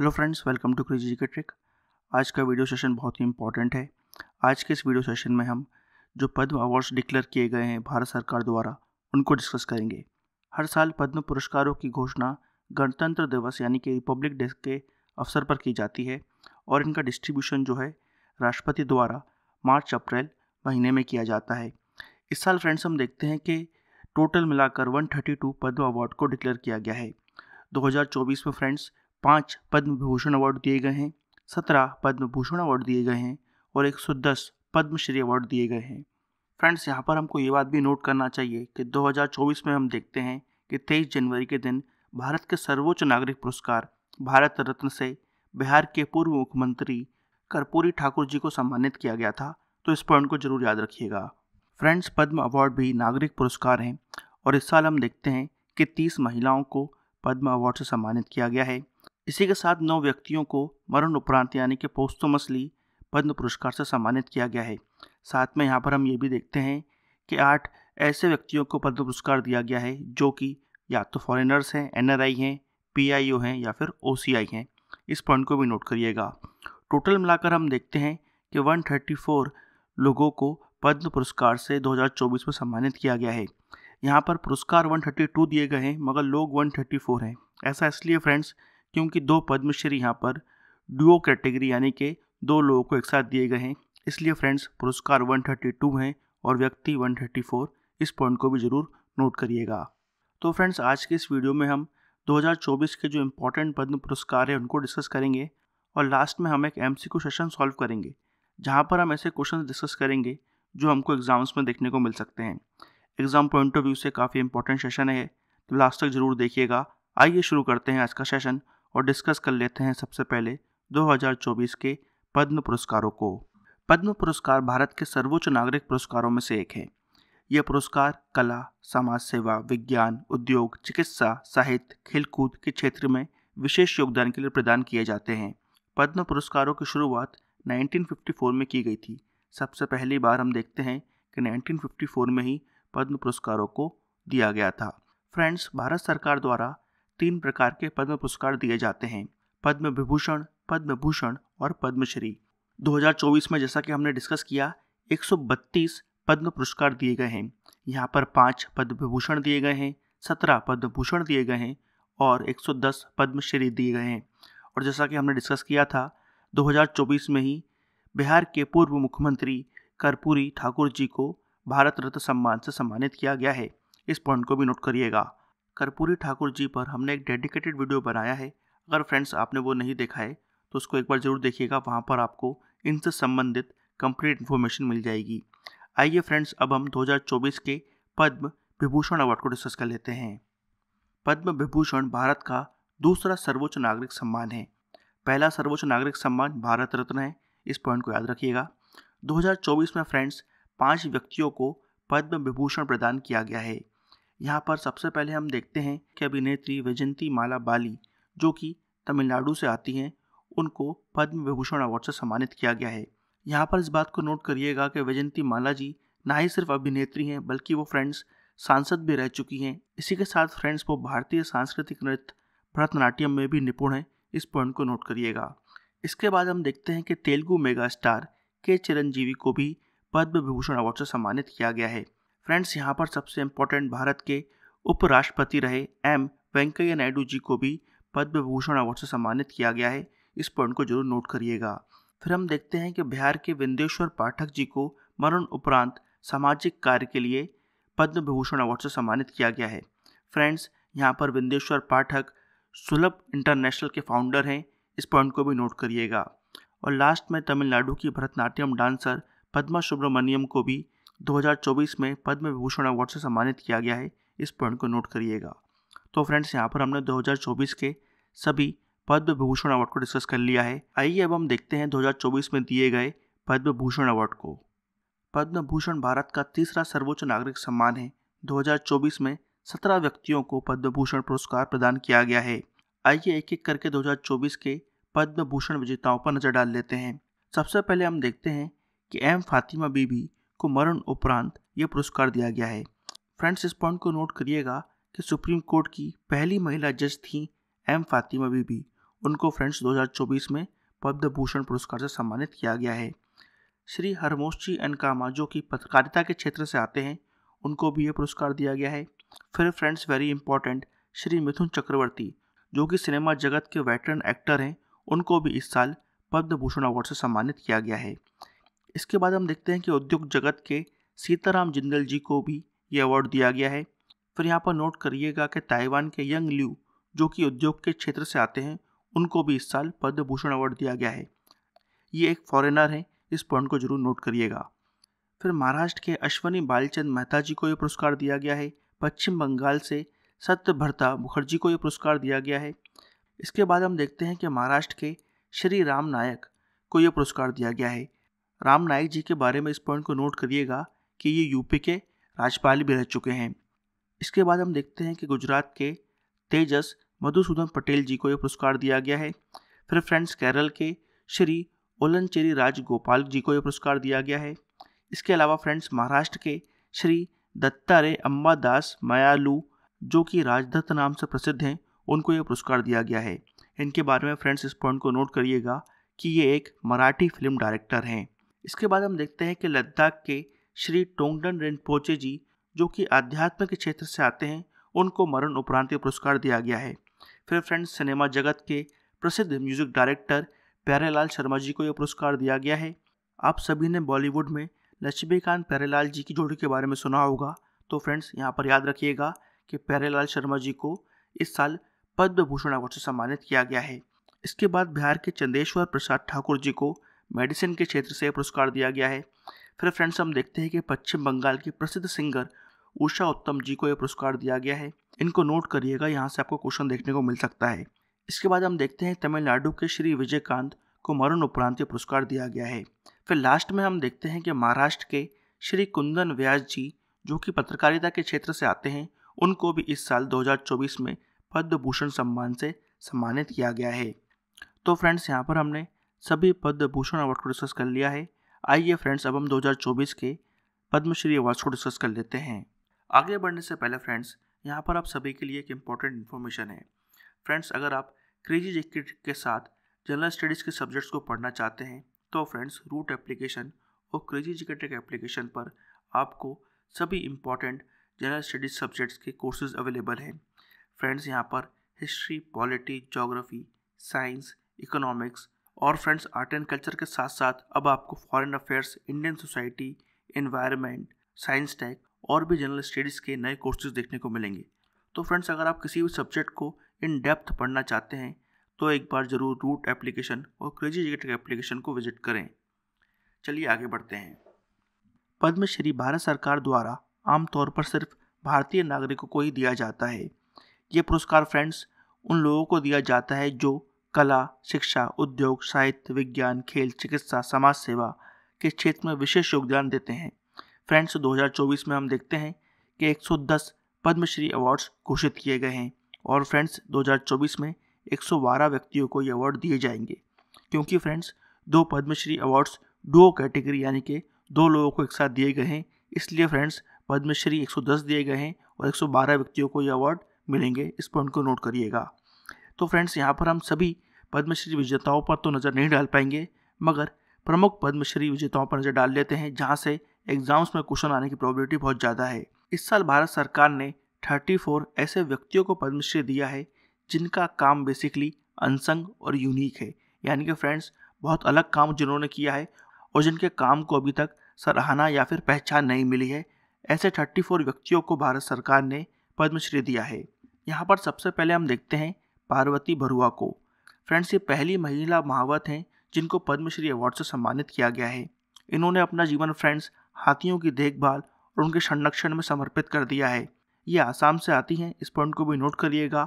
hello friends welcome to crazy के trick आज का वीडियो सेशन बहुत ही इंपॉर्टेंट है आज के इस वीडियो सेशन में हम जो पद्म अवार्ड्स डिक्लेयर किए गए हैं भारत सरकार द्वारा उनको डिस्कस करेंगे हर साल पद्म पुरस्कारों की घोषणा गणतंत्र दिवस यानी कि रिपब्लिक डे के अवसर पर की जाती है और इनका डिस्ट्रीब्यूशन जो है राष्ट्रपति द्वारा मार्च अप्रैल महीने में किया जाता है इस साल फ्रेंड्स हम देखते हैं कि टोटल मिलाकर 132 पद्म अवार्ड को डिक्लेयर किया गया है 2024 में फ्रेंड्स पाँच पद्म भूषण अवार्ड दिए गए हैं सत्रह पद्म भूषण अवार्ड दिए गए हैं और एक सौ दस पद्मश्री अवार्ड दिए गए हैं फ्रेंड्स यहाँ पर हमको ये बात भी नोट करना चाहिए कि 2024 में हम देखते हैं कि 23 जनवरी के दिन भारत के सर्वोच्च नागरिक पुरस्कार भारत रत्न से बिहार के पूर्व मुख्यमंत्री कर्पूरी ठाकुर जी को सम्मानित किया गया था तो इस पॉइंट को जरूर याद रखिएगा फ्रेंड्स पद्म अवार्ड भी नागरिक पुरस्कार हैं और इस साल हम देखते हैं कि 30 महिलाओं को पद्म अवार्ड से सम्मानित किया गया है इसी के साथ नौ व्यक्तियों को मरण उपरांत यानी कि पोस्तोमसली पद्म पुरस्कार से सम्मानित किया गया है साथ में यहाँ पर हम ये भी देखते हैं कि आठ ऐसे व्यक्तियों को पद्म पुरस्कार दिया गया है जो कि या तो फॉरेनर्स हैं एन हैं पी हैं या फिर ओ हैं इस पॉइंट को भी नोट करिएगा टोटल मिलाकर हम देखते हैं कि 134 लोगों को पद्म पुरस्कार से 2024 में सम्मानित किया गया है यहाँ पर पुरस्कार 132 दिए गए हैं मगर लोग 134 हैं ऐसा इसलिए फ्रेंड्स क्योंकि दो पद्मश्री यहाँ पर डुओ कैटेगरी यानी कि दो लोगों को एक साथ दिए गए हैं इसलिए फ्रेंड्स पुरस्कार 132 हैं और व्यक्ति 134 इस पॉइंट को भी ज़रूर नोट करिएगा तो फ्रेंड्स आज के इस वीडियो में हम 2024 के जो इम्पोर्टेंट पद्म पुरस्कार हैं उनको डिस्कस करेंगे और लास्ट में हम एक एम सेशन सॉल्व करेंगे जहाँ पर हम ऐसे क्वेश्चन डिस्कस करेंगे जो हमको एग्ज़ाम्स में देखने को मिल सकते हैं एग्ज़ाम पॉइंट ऑफ व्यू से काफ़ी इंपॉर्टेंट सेशन है तो लास्ट तक ज़रूर देखिएगा आइए शुरू करते हैं आज का सेशन और डिस्कस कर लेते हैं सबसे पहले 2024 के पद्म पुरस्कारों को पद्म पुरस्कार भारत के सर्वोच्च नागरिक पुरस्कारों में से एक है यह पुरस्कार कला समाज सेवा विज्ञान उद्योग चिकित्सा साहित्य खेलकूद के क्षेत्र में विशेष योगदान के लिए प्रदान किए जाते हैं पद्म पुरस्कारों की शुरुआत 1954 में की गई थी सबसे पहली बार हम देखते हैं कि 1954 में ही पद्म पुरस्कारों को दिया गया था फ्रेंड्स भारत सरकार द्वारा तीन प्रकार के पद्म पुरस्कार दिए जाते हैं पद्म विभूषण पद्म भूषण और पद्मश्री 2024 में जैसा कि हमने डिस्कस किया 132 पद्म पुरस्कार दिए गए हैं यहाँ पर पाँच पद्म विभूषण दिए गए हैं सत्रह पद्म भूषण दिए गए हैं और 110 पद्मश्री दिए गए हैं और जैसा कि हमने डिस्कस किया था 2024 में ही बिहार के पूर्व मुख्यमंत्री कर्पूरी ठाकुर जी को भारत रत्न सम्मान से सम्मानित किया गया है इस पॉइंट को भी नोट करिएगा कर्पूरी ठाकुर जी पर हमने एक डेडिकेटेड वीडियो बनाया है अगर फ्रेंड्स आपने वो नहीं देखा है तो उसको एक बार ज़रूर देखिएगा वहाँ पर आपको इनसे संबंधित कंप्लीट इन्फॉर्मेशन मिल जाएगी आइए फ्रेंड्स अब हम 2024 के पद्म विभूषण अवार्ड को डिस्कस कर लेते हैं पद्म विभूषण भारत का दूसरा सर्वोच्च नागरिक सम्मान है पहला सर्वोच्च नागरिक सम्मान भारत रत्न है इस पॉइंट को याद रखिएगा 2024 में फ्रेंड्स पांच व्यक्तियों को पद्म विभूषण प्रदान किया गया है यहाँ पर सबसे पहले हम देखते हैं कि अभिनेत्री वैजंती माला बाली जो कि तमिलनाडु से आती हैं उनको पद्म विभूषण अवार्ड से सम्मानित किया गया है यहाँ पर इस बात को नोट करिएगा कि वैजंती माला जी ना ही सिर्फ अभिनेत्री हैं बल्कि वो फ्रेंड्स सांसद भी रह चुकी हैं इसी के साथ फ्रेंड्स वो भारतीय सांस्कृतिक नृत्य भरतनाट्यम में भी निपुण हैं इस पॉइंट को नोट करिएगा इसके बाद हम देखते हैं कि तेलुगु मेगा स्टार के चिरंजीवी को भी पद्म विभूषण अवार्ड से सम्मानित किया गया है फ्रेंड्स यहाँ पर सबसे इम्पोर्टेंट भारत के उपराष्ट्रपति रहे एम वेंकैया नायडू जी को भी पद्म भूषण अवार्ड से सम्मानित किया गया है इस पॉइंट को जरूर नोट करिएगा फिर हम देखते हैं कि बिहार के विंदेश्वर पाठक जी को मरण उपरांत सामाजिक कार्य के लिए पद्म विभूषण अवार्ड से सम्मानित किया गया है फ्रेंड्स यहाँ पर विंदेश्वर पाठक सुलभ इंटरनेशनल के फाउंडर हैं इस पॉइंट को भी नोट करिएगा और लास्ट में तमिलनाडु की भरतनाट्यम डांसर पद्मा सुब्रमण्यम को भी 2024 में पद्म विभूषण अवार्ड से सम्मानित किया गया है इस पॉइंट को नोट करिएगा तो फ्रेंड्स यहाँ पर हमने 2024 के सभी पद्म विभूषण अवार्ड को डिस्कस कर लिया है आइए अब हम देखते हैं 2024 में दिए गए पद्म भूषण अवार्ड को पद्म भूषण भारत का तीसरा सर्वोच्च नागरिक सम्मान है 2024 में 17 व्यक्तियों को पद्म भूषण पुरस्कार प्रदान किया गया है आइए एक एक करके 2024 के पद्म भूषण विजेताओं पर नज़र डाल लेते हैं सबसे पहले हम देखते हैं कि एम फातिमा बीबी को मरण उपरांत यह पुरस्कार दिया गया है फ्रेंड्स इस पॉइंट को नोट करिएगा कि सुप्रीम कोर्ट की पहली महिला जज थी एम फातिमा बीबी उनको फ्रेंड्स 2024 में पद्म भूषण पुरस्कार से सम्मानित किया गया है श्री हरमोशी एन कामा जो कि पत्रकारिता के क्षेत्र से आते हैं उनको भी ये पुरस्कार दिया गया है फिर friends very important Shri Mithun Chakraborty जो कि सिनेमा जगत के वेटरन एक्टर हैं उनको भी इस साल पद्म भूषण अवार्ड से सम्मानित किया गया है इसके बाद हम देखते हैं कि उद्योग जगत के सीताराम जिंदल जी को भी ये अवार्ड दिया गया है फिर यहाँ पर नोट करिएगा कि ताइवान के यंग ल्यू जो कि उद्योग के क्षेत्र से आते हैं उनको भी इस साल पद्म भूषण अवार्ड दिया गया है ये एक फॉरेनर हैं इस पॉइंट को जरूर नोट करिएगा फिर महाराष्ट्र के अश्वनी बालचंद मेहता जी को ये पुरस्कार दिया गया है पश्चिम बंगाल से सत्यभर्ता मुखर्जी को ये पुरस्कार दिया गया है इसके बाद हम देखते हैं कि महाराष्ट्र के श्री राम नायक को ये पुरस्कार दिया गया है राम नायक जी के बारे में इस पॉइंट को नोट करिएगा कि ये यूपी के राज्यपाल भी रह चुके हैं इसके बाद हम देखते हैं कि गुजरात के तेजस मधुसूदन पटेल जी को ये पुरस्कार दिया गया है फिर फ्रेंड्स केरल के श्री ओलनचेरी राजगोपाल जी को यह पुरस्कार दिया गया है इसके अलावा फ्रेंड्स महाराष्ट्र के श्री दत्तारे अम्बादास मयालू जो कि राजदत्त नाम से प्रसिद्ध हैं उनको यह पुरस्कार दिया गया है इनके बारे में फ्रेंड्स इस पॉइंट को नोट करिएगा कि ये एक मराठी फिल्म डायरेक्टर हैं इसके बाद हम देखते हैं कि लद्दाख के श्री टोंगडन रिनपोचे जी जो कि आध्यात्म के क्षेत्र से आते हैं उनको मरण उपरांत पुरस्कार दिया गया है फिर फ्रेंड्स सिनेमा जगत के प्रसिद्ध म्यूजिक डायरेक्टर प्यारेलाल शर्मा जी को यह पुरस्कार दिया गया है आप सभी ने बॉलीवुड में लक्ष्मीकांत प्यारेलाल जी की जोड़ी के बारे में सुना होगा तो फ्रेंड्स यहाँ पर याद रखिएगा कि प्यारेलाल शर्मा जी को इस साल पद्म भूषण अवार्ड से सम्मानित किया गया है इसके बाद बिहार के चंदेश्वर प्रसाद ठाकुर जी को मेडिसिन के क्षेत्र से पुरस्कार दिया गया है फिर फ्रेंड्स हम देखते हैं कि पश्चिम बंगाल की प्रसिद्ध सिंगर उषा उत्तम जी को यह पुरस्कार दिया गया है इनको नोट करिएगा यहाँ से आपको क्वेश्चन देखने को मिल सकता है इसके बाद हम देखते हैं तमिलनाडु के श्री विजयकांत को मरण उपरांत पुरस्कार दिया गया है फिर लास्ट में हम देखते हैं कि महाराष्ट्र के श्री कुंदन व्यास जी जो कि पत्रकारिता के क्षेत्र से आते हैं उनको भी इस साल 2024 में पद्म भूषण सम्मान से सम्मानित किया गया है तो फ्रेंड्स यहाँ पर हमने सभी पद्म भूषण अवार्ड को डिस्कस कर लिया है आइए फ्रेंड्स अब हम 2024 के पद्मश्री अवार्ड्स को डिस्कस कर लेते हैं आगे बढ़ने से पहले फ्रेंड्स यहाँ पर आप सभी के लिए एक इम्पॉर्टेंट इन्फॉर्मेशन है फ्रेंड्स अगर आप क्रेजी जेके के साथ जनरल स्टडीज़ के सब्जेक्ट्स को पढ़ना चाहते हैं तो फ्रेंड्स रूट एप्लीकेशन और क्रेजी जेके एप्लीकेशन पर आपको सभी इम्पॉर्टेंट जनरल स्टडीज़ सब्जेक्ट्स के कोर्सेज अवेलेबल हैं फ्रेंड्स यहाँ पर history polity geography science economics और फ्रेंड्स आर्ट एंड कल्चर के साथ साथ अब आपको foreign affairs Indian society environment science tech और भी जनरल स्टडीज़ के नए कोर्सेज देखने को मिलेंगे तो फ्रेंड्स अगर आप किसी भी सब्जेक्ट को इन डेप्थ पढ़ना चाहते हैं तो एक बार ज़रूर रूट एप्लीकेशन और क्रेजी जिगेट एप्लीकेशन को विजिट करें चलिए आगे बढ़ते हैं पद्मश्री भारत सरकार द्वारा आमतौर पर सिर्फ भारतीय नागरिकों को ही दिया जाता है ये पुरस्कार फ्रेंड्स उन लोगों को दिया जाता है जो कला शिक्षा उद्योग साहित्य विज्ञान खेल चिकित्सा समाज सेवा के क्षेत्र में विशेष योगदान देते हैं फ्रेंड्स 2024 में हम देखते हैं कि 110 पद्मश्री अवार्ड्स घोषित किए गए हैं और फ्रेंड्स 2024 में 112 व्यक्तियों को ये अवार्ड दिए जाएंगे क्योंकि फ्रेंड्स दो पद्मश्री अवार्ड्स दो कैटेगरी यानी कि दो लोगों को एक साथ दिए गए हैं इसलिए फ्रेंड्स पद्मश्री 110 दिए गए हैं और 112 व्यक्तियों को ये अवार्ड मिलेंगे इस पॉइंट को नोट करिएगा तो फ्रेंड्स यहाँ पर हम सभी पद्मश्री विजेताओं पर तो नज़र नहीं डाल पाएंगे मगर प्रमुख पद्मश्री विजेताओं पर नज़र डाल लेते हैं जहाँ से एग्जाम्स में क्वेश्चन आने की प्रोबेबिलिटी बहुत ज़्यादा है इस साल भारत सरकार ने 34 ऐसे व्यक्तियों को पद्मश्री दिया है जिनका काम बेसिकली अनसंग और यूनिक है यानी कि फ्रेंड्स बहुत अलग काम जिन्होंने किया है और जिनके काम को अभी तक सराहना या फिर पहचान नहीं मिली है ऐसे 34 व्यक्तियों को भारत सरकार ने पद्मश्री दिया है यहाँ पर सबसे पहले हम देखते हैं पार्वती बरुआ को फ्रेंड्स ये पहली महिला महावत हैं जिनको पद्मश्री अवार्ड से सम्मानित किया गया है इन्होंने अपना जीवन फ्रेंड्स हाथियों की देखभाल और उनके संरक्षण में समर्पित कर दिया है ये आसाम से आती हैं इस पॉइंट को भी नोट करिएगा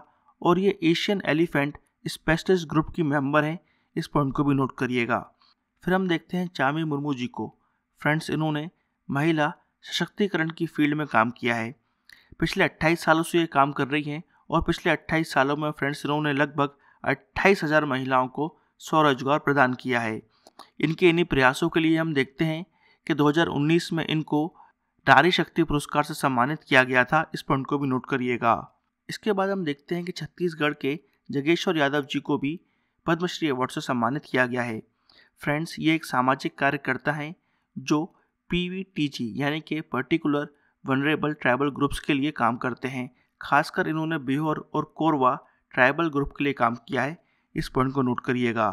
और ये एशियन एलिफेंट स्पेशलिस्ट ग्रुप की मेंबर हैं इस पॉइंट को भी नोट करिएगा फिर हम देखते हैं चामी मुर्मू जी को फ्रेंड्स इन्होंने महिला सशक्तिकरण की फील्ड में काम किया है पिछले 28 सालों से ये काम कर रही हैं और पिछले 28 सालों में फ्रेंड्स इन्होंने लगभग अट्ठाईस हज़ार महिलाओं को स्वरोजगार प्रदान किया है इनके इन्हीं प्रयासों के लिए हम देखते हैं कि 2019 में इनको नारी शक्ति पुरस्कार से सम्मानित किया गया था इस पॉइंट को भी नोट करिएगा इसके बाद हम देखते हैं कि छत्तीसगढ़ के जगेश्वर यादव जी को भी पद्मश्री अवार्ड से सम्मानित किया गया है फ्रेंड्स ये एक सामाजिक कार्यकर्ता हैं जो पी यानी कि पर्टिकुलर वनरेबल ट्राइबल ग्रुप्स के लिए काम करते हैं खासकर इन्होंने बिहोर और कोरवा ट्राइबल ग्रुप के लिए काम किया है इस पॉइंट को नोट करिएगा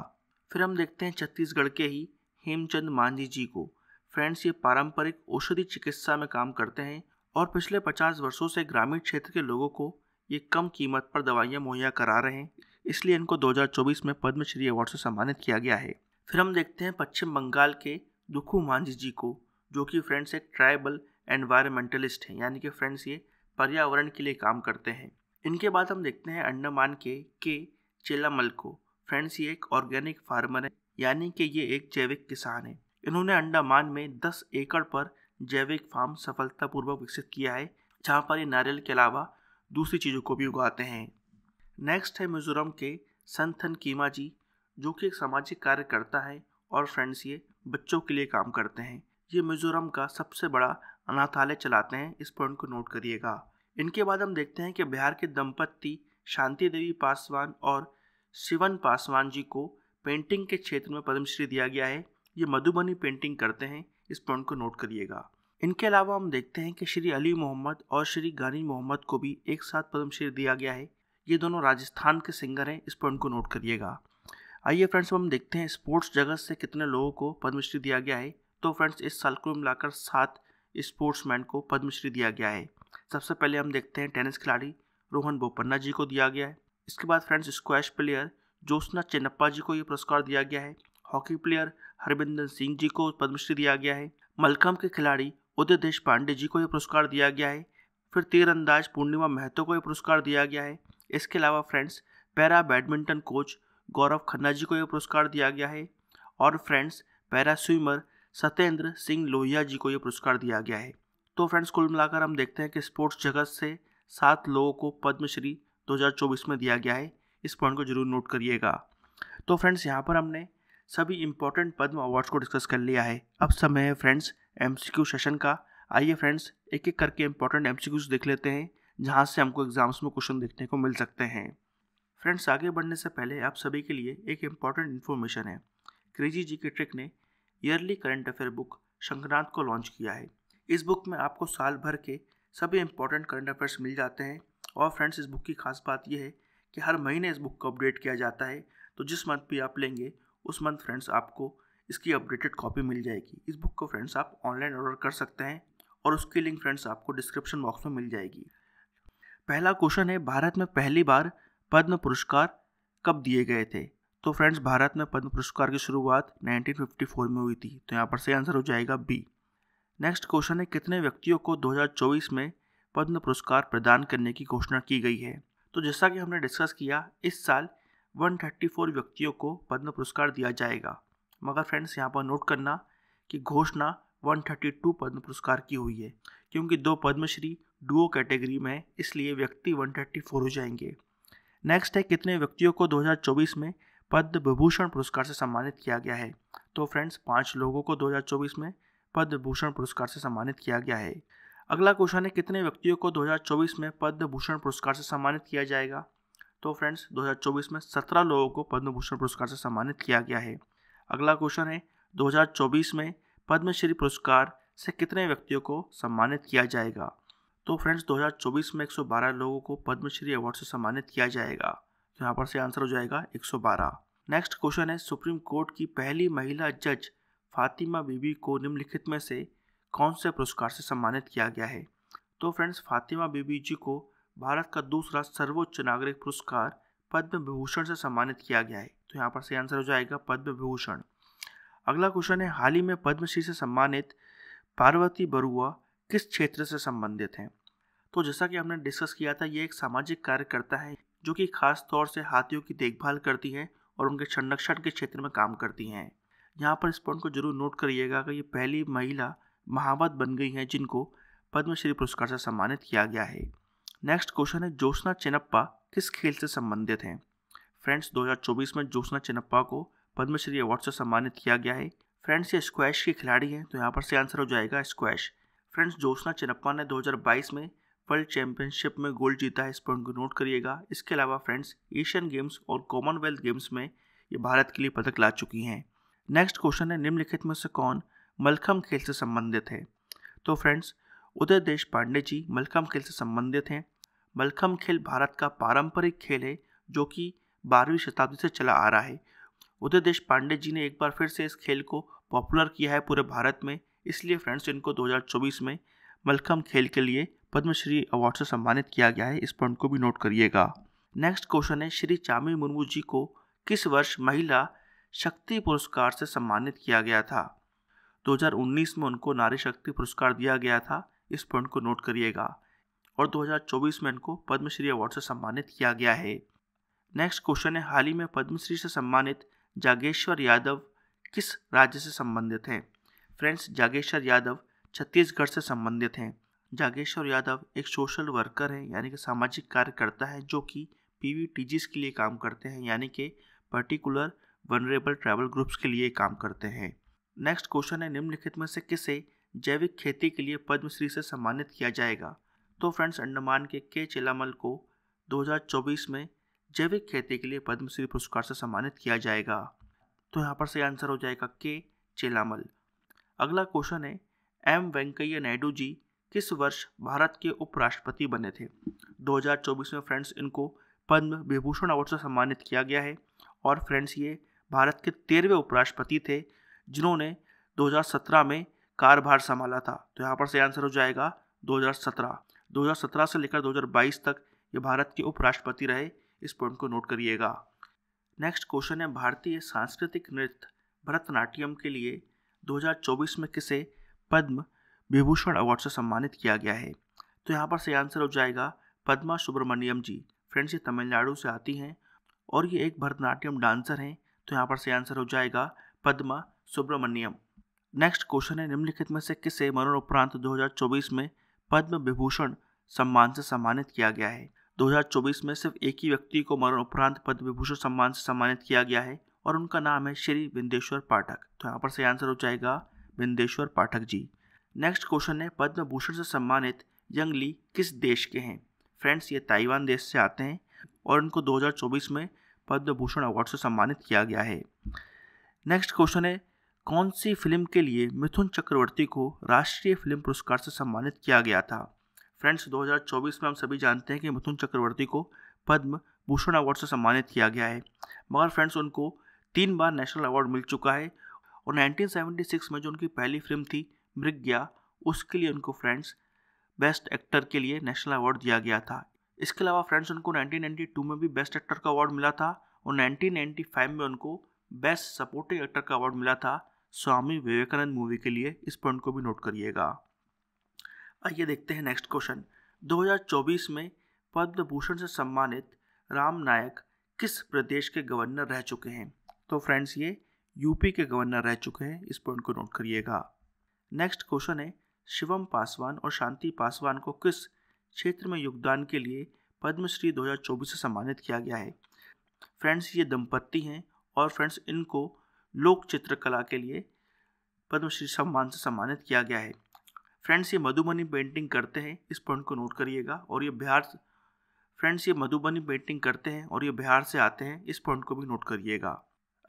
फिर हम देखते हैं छत्तीसगढ़ के ही हेमचंद मांझी जी को फ्रेंड्स ये पारंपरिक औषधि चिकित्सा में काम करते हैं और पिछले 50 वर्षों से ग्रामीण क्षेत्र के लोगों को ये कम कीमत पर दवाइयाँ मुहैया करा रहे हैं इसलिए इनको 2024 में पद्मश्री अवार्ड से सम्मानित किया गया है फिर हम देखते हैं पश्चिम बंगाल के दुखू मांझी जी को जो कि फ्रेंड्स एक ट्राइबल एनवायरमेंटलिस्ट हैं यानी कि फ्रेंड्स ये पर्यावरण के लिए काम करते हैं इनके बाद हम देखते हैं अंडमान के के चेलामल को फ्रेंड्स ये एक ऑर्गेनिक फार्मर है यानी कि ये एक जैविक किसान है इन्होंने अंडमान में 10 एकड़ पर जैविक फार्म सफलतापूर्वक विकसित किया है जहाँ पर ये नारियल के अलावा दूसरी चीज़ों को भी उगाते हैं नेक्स्ट है मिजोरम के संथन कीमा जी जो कि एक सामाजिक कार्यकर्ता है और फ्रेंड्स ये बच्चों के लिए काम करते हैं ये मिजोरम का सबसे बड़ा अनाथालय चलाते हैं इस पर उनको नोट करिएगा इनके बाद हम देखते हैं कि बिहार के दंपत्ति शांति देवी पासवान और शिवन पासवान जी को पेंटिंग के क्षेत्र में पद्मश्री दिया गया है ये मधुबनी पेंटिंग करते हैं इस पॉइंट को नोट करिएगा इनके अलावा हम देखते हैं कि श्री अली मोहम्मद और श्री गानी मोहम्मद को भी एक साथ पद्मश्री दिया गया है ये दोनों राजस्थान के सिंगर हैं इस पॉइंट को नोट करिएगा आइए फ्रेंड्स हम देखते हैं स्पोर्ट्स जगत से कितने लोगों को पद्मश्री दिया गया है तो फ्रेंड्स इस साल को मिलाकर सात स्पोर्ट्समैन को पद्मश्री दिया गया है सबसे पहले हम देखते हैं टेनिस खिलाड़ी रोहन बोपन्ना जी को दिया गया है इसके बाद friends squash player Jyotsna Chinappa ji को ये पुरस्कार दिया गया है हॉकी प्लेयर हरविंदर सिंह जी को पद्मश्री दिया गया है मलकम के खिलाड़ी उदय देश पांडे जी को यह पुरस्कार दिया गया है फिर तीरंदाज पूर्णिमा महतो को यह पुरस्कार दिया गया है इसके अलावा friends para badminton coach Gaurav Khanna ji को यह पुरस्कार दिया गया है और friends para swimmer Satyendra Singh Lohia ji को यह पुरस्कार दिया गया है तो फ्रेंड्स कुल मिलाकर हम देखते हैं कि स्पोर्ट्स जगत से सात लोगों को पद्मश्री 2024 में दिया गया है इस पॉइंट को जरूर नोट करिएगा तो फ्रेंड्स यहाँ पर हमने सभी इंपॉर्टेंट पद्म अवार्ड्स को डिस्कस कर लिया है अब समय है फ्रेंड्स एम सेशन का आइए फ्रेंड्स एक एक करके इंपॉर्टेंट एम देख लेते हैं जहाँ से हमको एग्जाम्स में क्वेश्चन देखने को मिल सकते हैं फ्रेंड्स आगे बढ़ने से पहले आप सभी के लिए एक इम्पॉर्टेंट इन्फॉर्मेशन है क्रेजी जी के ट्रिक ने yearly current affair book Shankarnath को लॉन्च किया है इस बुक में आपको साल भर के सभी इंपॉर्टेंट करंट अफेयर्स मिल जाते हैं और फ्रेंड्स इस बुक की खास बात यह है कि हर महीने इस बुक को अपडेट किया जाता है तो जिस मंथ भी आप लेंगे उस मंथ फ्रेंड्स आपको इसकी अपडेटेड कॉपी मिल जाएगी इस बुक को फ्रेंड्स आप ऑनलाइन ऑर्डर कर सकते हैं और उसकी लिंक फ्रेंड्स आपको डिस्क्रिप्शन बॉक्स में मिल जाएगी पहला क्वेश्चन है भारत में पहली बार पद्म पुरस्कार कब दिए गए थे तो फ्रेंड्स भारत में पद्म पुरस्कार की शुरुआत 1954 में हुई थी तो यहाँ पर सही आंसर हो जाएगा बी नेक्स्ट क्वेश्चन है कितने व्यक्तियों को 2024 में पद्म पुरस्कार प्रदान करने की घोषणा की गई है तो जैसा कि हमने डिस्कस किया इस साल 134 व्यक्तियों को पद्म पुरस्कार दिया जाएगा मगर फ्रेंड्स यहाँ पर नोट करना कि घोषणा 132 पद्म पुरस्कार की हुई है क्योंकि दो पद्मश्री डुओ कैटेगरी में इसलिए व्यक्ति 134 हो जाएंगे नेक्स्ट है कितने व्यक्तियों को 2024 में पद्म विभूषण पुरस्कार से सम्मानित किया गया है तो फ्रेंड्स पाँच लोगों को 2024 में पद्म भूषण पुरस्कार से सम्मानित किया गया है अगला क्वेश्चन है कितने व्यक्तियों को 2024 में पद्म भूषण पुरस्कार से सम्मानित किया जाएगा तो फ्रेंड्स 2024 में 17 लोगों को पद्म भूषण पुरस्कार से सम्मानित किया गया है अगला क्वेश्चन है 2024 में पद्मश्री पुरस्कार से कितने व्यक्तियों को सम्मानित किया जाएगा तो फ्रेंड्स 2024 में 112 लोगों को पद्मश्री अवार्ड से सम्मानित किया जाएगा तो यहाँ पर से आंसर हो जाएगा 112 नेक्स्ट क्वेश्चन है सुप्रीम कोर्ट की पहली महिला जज फातिमा बीबी को निम्नलिखित में से कौन से पुरस्कार से सम्मानित किया गया है तो फ्रेंड्स फातिमा बीबी जी को भारत का दूसरा सर्वोच्च नागरिक पुरस्कार पद्म विभूषण से सम्मानित किया गया है तो यहाँ पर सही आंसर हो जाएगा पद्म विभूषण अगला क्वेश्चन है हाल ही में पद्मश्री से सम्मानित पार्वती बरुआ किस क्षेत्र से संबंधित हैं तो जैसा कि हमने डिस्कस किया था ये एक सामाजिक कार्यकर्ता है जो कि खास तौर से हाथियों की देखभाल करती है और उनके संरक्षण के क्षेत्र में काम करती हैं यहाँ पर इस पॉइंट को जरूर नोट करिएगा कि ये पहली महिला महावत बन गई हैं जिनको पद्मश्री पुरस्कार से सम्मानित किया गया है नेक्स्ट क्वेश्चन है ज्योत्ना चेनप्पा किस खेल से संबंधित हैं फ्रेंड्स 2024 में ज्योत्ना चेनप्पा को पद्मश्री अवार्ड से सम्मानित किया गया है फ्रेंड्स ये स्क्वैश के खिलाड़ी हैं तो यहाँ पर से आंसर हो जाएगा स्क्वैश फ्रेंड्स ज्योत्ना चेनप्पा ने 2022 में वर्ल्ड चैंपियनशिप में गोल्ड जीता है इस पॉइंट को नोट करिएगा इसके अलावा फ्रेंड्स एशियन गेम्स और कॉमनवेल्थ गेम्स में ये भारत के लिए पदक ला चुकी हैं नेक्स्ट क्वेश्चन है निम्नलिखित में से कौन मलखम खेल से संबंधित है तो फ्रेंड्स उदय देश पांडे जी मलखम खेल से संबंधित हैं मलखम खेल भारत का पारंपरिक खेल है जो कि बारहवीं शताब्दी से चला आ रहा है उदय देश पांडे जी ने एक बार फिर से इस खेल को पॉपुलर किया है पूरे भारत में इसलिए फ्रेंड्स इनको 2024 में मलखम खेल के लिए पद्मश्री अवार्ड से सम्मानित किया गया है इस पॉइंट को भी नोट करिएगा नेक्स्ट क्वेश्चन है श्री चामी मुर्मू जी को किस वर्ष महिला शक्ति पुरस्कार से सम्मानित किया गया था 2019 में उनको नारी शक्ति पुरस्कार दिया गया था इस पॉइंट को नोट करिएगा और 2024 में इनको पद्मश्री अवार्ड से सम्मानित किया गया है नेक्स्ट क्वेश्चन है हाल ही में पद्मश्री से सम्मानित जागेश्वर यादव किस राज्य से संबंधित हैं फ्रेंड्स जागेश्वर यादव छत्तीसगढ़ से संबंधित हैं जागेश्वर यादव एक सोशल वर्कर हैं यानी कि सामाजिक कार्यकर्ता हैं जो कि पी के लिए काम करते हैं यानी कि पर्टिकुलर वनरेबल ट्राइबल ग्रुप्स के लिए काम करते हैं नेक्स्ट क्वेश्चन है निम्नलिखित में से किसे जैविक खेती के लिए पद्मश्री से सम्मानित किया जाएगा तो फ्रेंड्स अंडमान के के चिलामल को 2024 में जैविक खेती के लिए पद्मश्री पुरस्कार से सम्मानित किया जाएगा तो यहाँ पर सही आंसर हो जाएगा के चेलामल अगला क्वेश्चन है एम वेंकैया नायडू जी किस वर्ष भारत के उपराष्ट्रपति बने थे 2024 में फ्रेंड्स इनको पद्म विभूषण अवार्ड से सम्मानित किया गया है और फ्रेंड्स ये भारत के तेरहवें उपराष्ट्रपति थे जिन्होंने 2017 में कारभार संभाला था तो यहाँ पर सही आंसर हो जाएगा 2017 2017 से लेकर 2022 तक ये भारत के उपराष्ट्रपति रहे इस पॉइंट को नोट करिएगा नेक्स्ट क्वेश्चन है भारतीय सांस्कृतिक नृत्य भरतनाट्यम के लिए 2024 में किसे पद्म विभूषण अवार्ड से सम्मानित किया गया है तो यहाँ पर सही आंसर हो जाएगा पद्मा सुब्रमण्यम जी फ्रेंड्स ये तमिलनाडु से आती हैं और ये एक भरतनाट्यम डांसर हैं तो यहाँ पर सही आंसर हो जाएगा पद्म सुब्रमण्यम नेक्स्ट क्वेश्चन है निम्नलिखित में से किसे मरणोपरांत 2024 में पद्म विभूषण सम्मान से सम्मानित किया गया है 2024 में सिर्फ एक ही व्यक्ति को मरणोपरांत पद्म विभूषण सम्मान से सम्मानित किया गया है और उनका नाम है श्री बिंदेश्वर पाठक तो यहाँ पर सही आंसर हो जाएगा बिंदेश्वर पाठक जी नेक्स्ट क्वेश्चन है पद्म भूषण से सम्मानित जंगली किस देश के हैं फ्रेंड्स ये ताइवान देश से आते हैं और इनको 2024 में पद्म भूषण अवार्ड से सम्मानित किया गया है नेक्स्ट क्वेश्चन है कौन सी फिल्म के लिए मिथुन चक्रवर्ती को राष्ट्रीय फिल्म पुरस्कार से सम्मानित किया गया था फ्रेंड्स 2024 में हम सभी जानते हैं कि मिथुन चक्रवर्ती को पद्म भूषण अवार्ड से सम्मानित किया गया है मगर फ्रेंड्स उनको तीन बार नेशनल अवार्ड मिल चुका है और 1976 में जो उनकी पहली फिल्म थी मृग उसके लिए उनको फ्रेंड्स बेस्ट एक्टर के लिए नेशनल अवार्ड दिया गया था इसके अलावा फ्रेंड्स उनको 1992 में भी बेस्ट एक्टर का अवार्ड मिला था और 1995 में उनको बेस्ट सपोर्टिंग एक्टर का अवार्ड मिला था स्वामी विवेकानंद मूवी के लिए इस पॉइंट को भी नोट करिएगा आइए देखते हैं नेक्स्ट क्वेश्चन 2024 में पद्म भूषण से सम्मानित राम नायक किस प्रदेश के गवर्नर रह चुके हैं तो फ्रेंड्स ये यूपी के गवर्नर रह चुके हैं इस पॉइंट को नोट करिएगा नेक्स्ट क्वेश्चन है शिवम पासवान और शांति पासवान को किस क्षेत्र में योगदान के लिए पद्मश्री 2024 से सम्मानित किया गया है फ्रेंड्स ये दंपत्ति हैं और फ्रेंड्स इनको लोक चित्रकला के लिए पद्मश्री सम्मान से सम्मानित किया गया है फ्रेंड्स ये मधुबनी पेंटिंग करते हैं इस पॉइंट को नोट करिएगा और ये बिहार फ्रेंड्स ये मधुबनी पेंटिंग करते हैं और ये बिहार से आते हैं इस पॉइंट को भी नोट करिएगा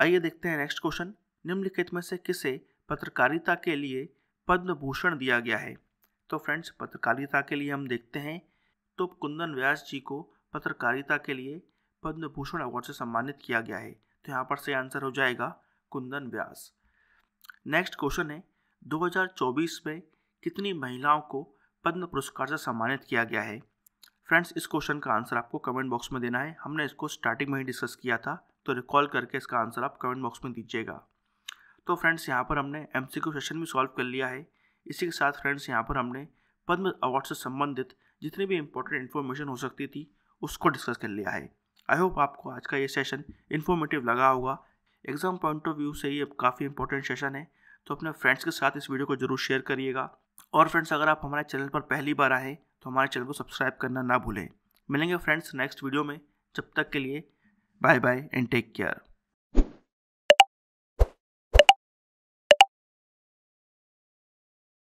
आइए देखते हैं नेक्स्ट क्वेश्चन निम्नलिखित में से किसे पत्रकारिता के लिए पद्म भूषण दिया गया है तो फ्रेंड्स पत्रकारिता के लिए हम देखते हैं तो कुंदन व्यास जी को पत्रकारिता के लिए पद्म भूषण अवार्ड से सम्मानित किया गया है तो यहाँ पर से आंसर हो जाएगा कुंदन व्यास नेक्स्ट क्वेश्चन है 2024 में कितनी महिलाओं को पद्म पुरस्कार से सम्मानित किया गया है फ्रेंड्स इस क्वेश्चन का आंसर आपको कमेंट बॉक्स में देना है हमने इसको स्टार्टिंग में ही डिस्कस किया था तो रिकॉल करके इसका आंसर आप कमेंट बॉक्स में दीजिएगा तो फ्रेंड्स यहाँ पर हमने एम सेशन भी सॉल्व कर लिया है इसी के साथ फ्रेंड्स यहाँ पर हमने पद्म अवार्ड से संबंधित जितनी भी इंपॉर्टेंट इन्फॉर्मेशन हो सकती थी उसको डिस्कस कर लिया है आई होप आपको आज का ये सेशन इन्फॉर्मेटिव लगा होगा एग्ज़ाम पॉइंट ऑफ व्यू से ये काफ़ी इंपॉर्टेंट सेशन है तो अपने फ्रेंड्स के साथ इस वीडियो को जरूर शेयर करिएगा और फ्रेंड्स अगर आप हमारे चैनल पर पहली बार आए तो हमारे चैनल को सब्सक्राइब करना ना भूलें मिलेंगे फ्रेंड्स नेक्स्ट वीडियो में जब तक के लिए bye bye and take care